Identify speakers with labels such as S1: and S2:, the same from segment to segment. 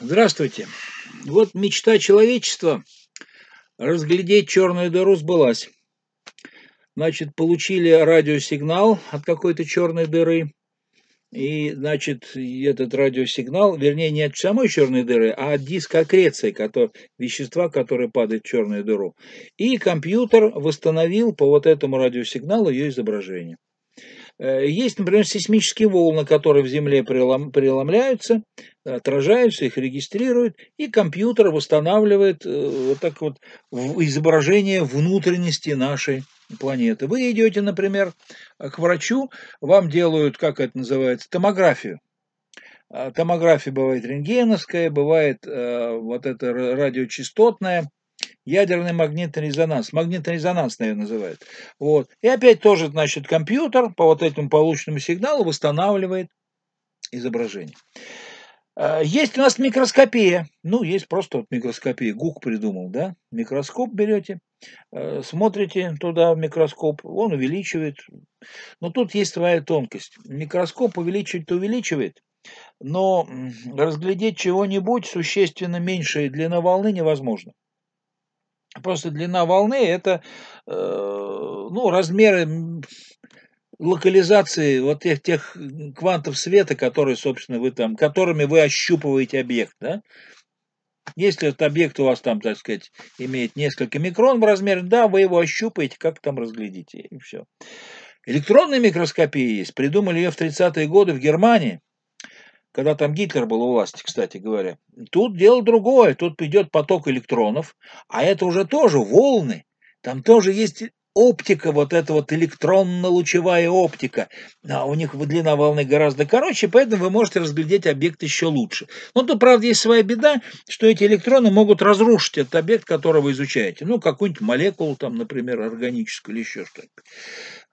S1: Здравствуйте. Вот мечта человечества разглядеть черную дыру сбылась. Значит, получили радиосигнал от какой-то черной дыры. И, значит, этот радиосигнал, вернее, не от самой черной дыры, а от диска аккреции, который, вещества, которое падает в черную дыру. И компьютер восстановил по вот этому радиосигналу ее изображение. Э, есть, например, сейсмические волны, которые в Земле преломляются, отражаются, их регистрируют, и компьютер восстанавливает э, вот так вот изображение внутренности нашей планеты. Вы идете, например, к врачу, вам делают, как это называется, томографию. А, томография бывает рентгеновская, бывает э, вот это радиочастотная, ядерный магнитный резонанс. Магнитный резонанс, наверное, называют. Вот. И опять тоже, значит, компьютер по вот этому полученному сигналу восстанавливает изображение. А, есть у нас микроскопия. Ну, есть просто вот микроскопия. Гук придумал, да? Микроскоп берете, а, смотрите туда в микроскоп, он увеличивает. Но тут есть своя тонкость. Микроскоп увеличивает увеличивает, но разглядеть чего-нибудь существенно меньшей длина волны невозможно. Просто длина волны это э, ну, размеры локализации вот тех, тех квантов света, которые, собственно, вы там, которыми вы ощупываете объект, да? Если этот объект у вас там, так сказать, имеет несколько микрон в размере, да, вы его ощупаете, как там разглядите, и все. Электронная микроскопия есть, придумали ее в 30-е годы в Германии, когда там Гитлер был у власти, кстати говоря. Тут дело другое, тут идет поток электронов, а это уже тоже волны, там тоже есть оптика, вот эта вот электронно-лучевая оптика, а у них длина волны гораздо короче, поэтому вы можете разглядеть объект еще лучше. Но ну, тут, правда, есть своя беда, что эти электроны могут разрушить этот объект, который вы изучаете. Ну, какую-нибудь молекулу, там, например, органическую или еще что-нибудь.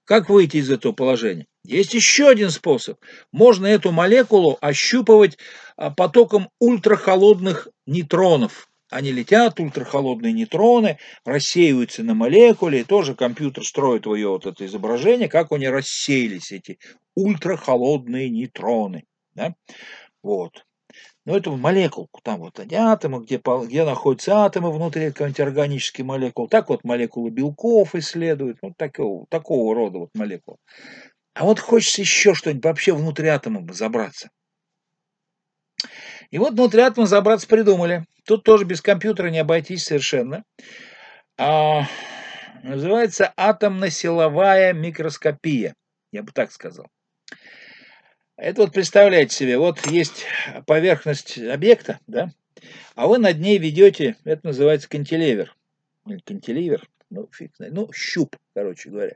S1: Как выйти из этого положения? Есть еще один способ. Можно эту молекулу ощупывать а, потоком ультрахолодных нейтронов. Они летят, ультрахолодные нейтроны, рассеиваются на молекуле, и тоже компьютер строит твое вот это изображение, как они рассеялись, эти ультрахолодные нейтроны. Да? Вот. Но в молекулку, там вот они атомы, где, где находятся атомы внутри какой-нибудь органической молекулы. Так вот молекулы белков исследуют, вот ну, такого, такого рода вот молекулы. А вот хочется еще что-нибудь вообще внутри атома забраться. И вот внутрь атома забраться придумали. Тут тоже без компьютера не обойтись совершенно. А, называется атомно-силовая микроскопия, я бы так сказал. Это вот представляете себе, вот есть поверхность объекта, да, а вы над ней ведете, это называется кантилевер. Кантилевер, ну, фиг знает, ну, щуп, короче говоря.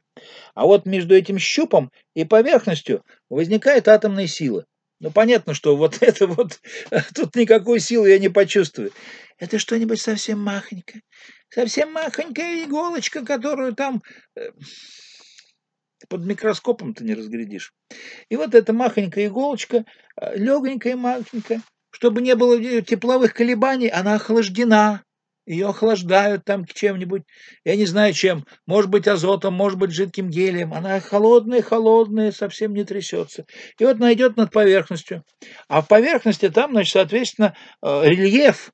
S1: А вот между этим щупом и поверхностью возникает атомная силы. Ну, понятно, что вот это вот, тут никакой силы я не почувствую. Это что-нибудь совсем махонькое. Совсем махонькая иголочка, которую там э, под микроскопом ты не разглядишь. И вот эта махонькая иголочка, э, легонькая махонькая, чтобы не было э, тепловых колебаний, она охлаждена. Ее охлаждают там чем-нибудь, я не знаю чем, может быть азотом, может быть жидким гелием. Она холодная-холодная, совсем не трясется. И вот найдет над поверхностью. А в поверхности там, значит, соответственно, э, рельеф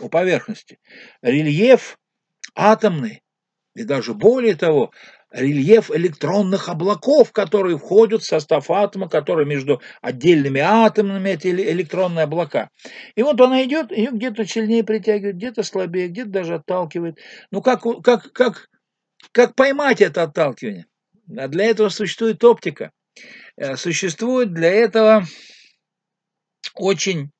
S1: у поверхности. Рельеф атомный. И даже более того, рельеф электронных облаков, которые входят в состав атома, которые между отдельными атомами, эти электронные облака. И вот она идет, ее где-то сильнее притягивает, где-то слабее, где-то даже отталкивает. Ну как, как, как, как поймать это отталкивание? А для этого существует оптика. Э, существуют для этого очень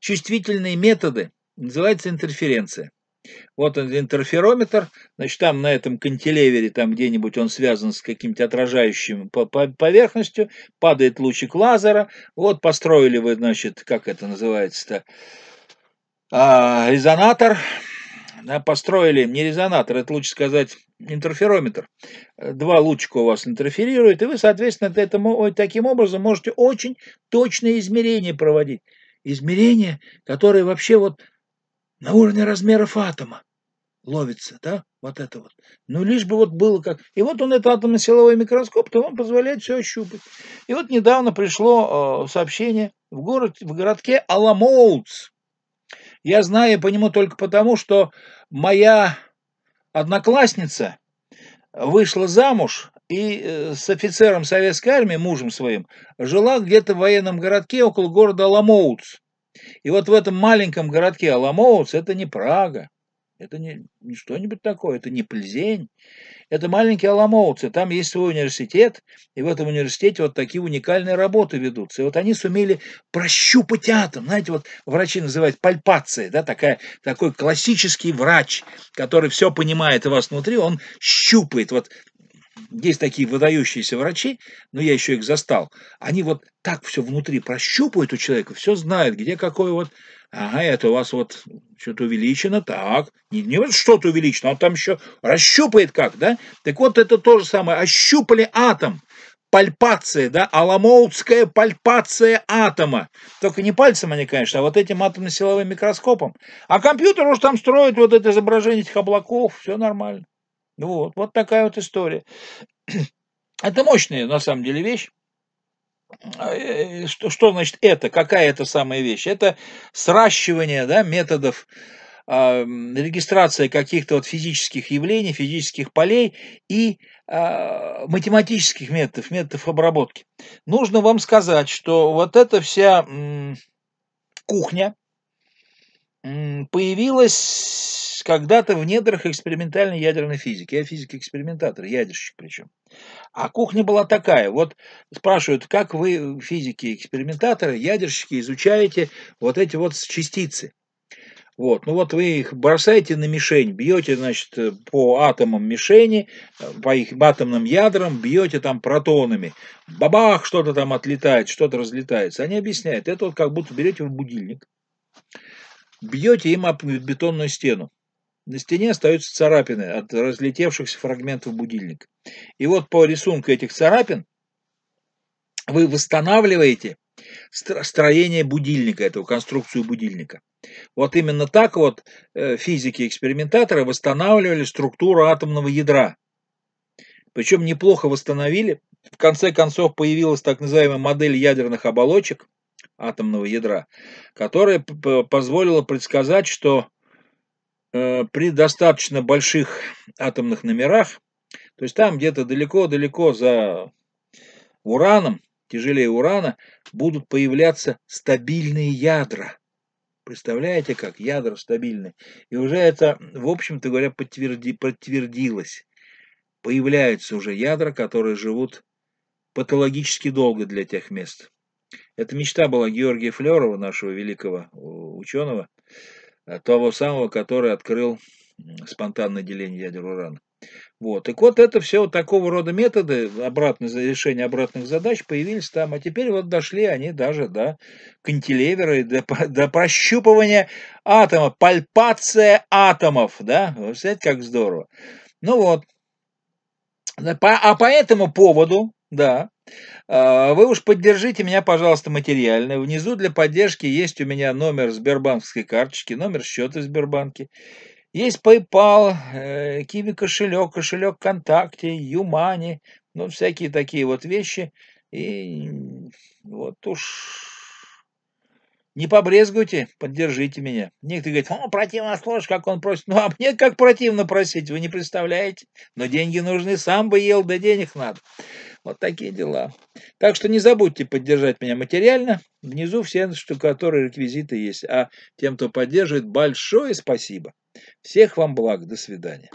S1: чувствительные методы, называется интерференция. Вот он, интерферометр, значит, там на этом кантилевере, там где-нибудь он связан с каким-то отражающим поверхностью, падает лучик лазера, вот построили вы, значит, как это называется-то, а, резонатор, да, построили, не резонатор, это лучше сказать интерферометр. Два лучика у вас интерферируют, и вы, соответственно, этому, таким образом можете очень точные измерения проводить. Измерения, которые вообще вот на уровне размеров атома ловится, да, вот это вот. Ну, лишь бы вот было как... И вот он, этот атомно-силовой микроскоп, то он позволяет все ощупать. И вот недавно пришло э, сообщение в, город, в городке Аламоутс. Я знаю по нему только потому, что моя одноклассница вышла замуж и э, с офицером советской армии, мужем своим, жила где-то в военном городке около города Аламоутс. И вот в этом маленьком городке Аламоус это не Прага, это не, не что-нибудь такое, это не Пльзень, это маленький Аламоус, и там есть свой университет, и в этом университете вот такие уникальные работы ведутся. И вот они сумели прощупать атом, знаете, вот врачи называют пальпацией, да, такая, такой классический врач, который все понимает у вас внутри, он щупает, вот есть такие выдающиеся врачи, но я еще их застал, они вот так все внутри прощупывают у человека, все знают, где какой вот, ага, это у вас вот что-то увеличено, так, не, не вот что-то увеличено, а там еще расщупает как, да, так вот это то же самое, ощупали атом, пальпация, да, аламоутская пальпация атома. Только не пальцем они, конечно, а вот этим атомно-силовым микроскопом. А компьютер уж там строит вот это изображение этих облаков, все нормально. Вот, вот такая вот история. Это мощная, на самом деле, вещь. Э, что, что значит это? Какая это самая вещь? Это сращивание да, методов э, а, регистрация каких-то вот физических явлений, физических полей и э, математических методов, методов обработки. Нужно вам сказать, что вот эта вся э, кухня появилась когда-то в недрах экспериментальной ядерной физики. Я физик-экспериментатор, ядерщик причем. А кухня была такая. Вот спрашивают, как вы, физики-экспериментаторы, ядерщики, изучаете вот эти вот частицы. Вот, ну вот вы их бросаете на мишень, бьете, значит, по атомам мишени, по их атомным ядрам, бьете там протонами. Бабах, что-то там отлетает, что-то разлетается. Они объясняют, это вот как будто берете в будильник, бьете им об бетонную стену. На стене остаются царапины от разлетевшихся фрагментов будильника. И вот по рисунку этих царапин вы восстанавливаете строение будильника, эту конструкцию будильника. Вот именно так вот э, физики-экспериментаторы восстанавливали структуру атомного ядра. Причем неплохо восстановили. В конце концов появилась так называемая модель ядерных оболочек атомного ядра, которая позволила предсказать, что Э, при достаточно больших атомных номерах, то есть там где-то далеко-далеко за ураном, тяжелее урана, будут появляться стабильные ядра. Представляете, как ядра стабильные? И уже это, в общем-то говоря, подтверди, подтвердилось. Появляются уже ядра, которые живут патологически долго для тех мест. Это мечта была Георгия Флерова, нашего великого э, ученого, Э, того самого, который открыл спонтанное деление ядер урана. Вот. И вот это все вот такого рода методы обратное, решения обратных задач появились там, а теперь вот дошли они даже до кантилевера и до, до прощупывания атома, пальпация атомов, да, вы знаете, как здорово. Ну вот, а по этому поводу, да, а, вы уж поддержите меня, пожалуйста, материально. Внизу для поддержки есть у меня номер Сбербанковской карточки, номер счета в Сбербанке. Есть PayPal, Kiwi э, кошелек, кошелек ВКонтакте, Юмани, ну, всякие такие вот вещи. И вот уж не побрезгуйте, поддержите меня. Некоторые говорят, о, противно слушать, как он просит. Ну, а мне как противно просить, вы не представляете. Но деньги нужны, сам бы ел, да денег надо. Вот такие дела. Так что не забудьте поддержать меня материально. Внизу все штукатуры, реквизиты есть. А тем, кто поддерживает, большое спасибо. Всех вам благ. До свидания.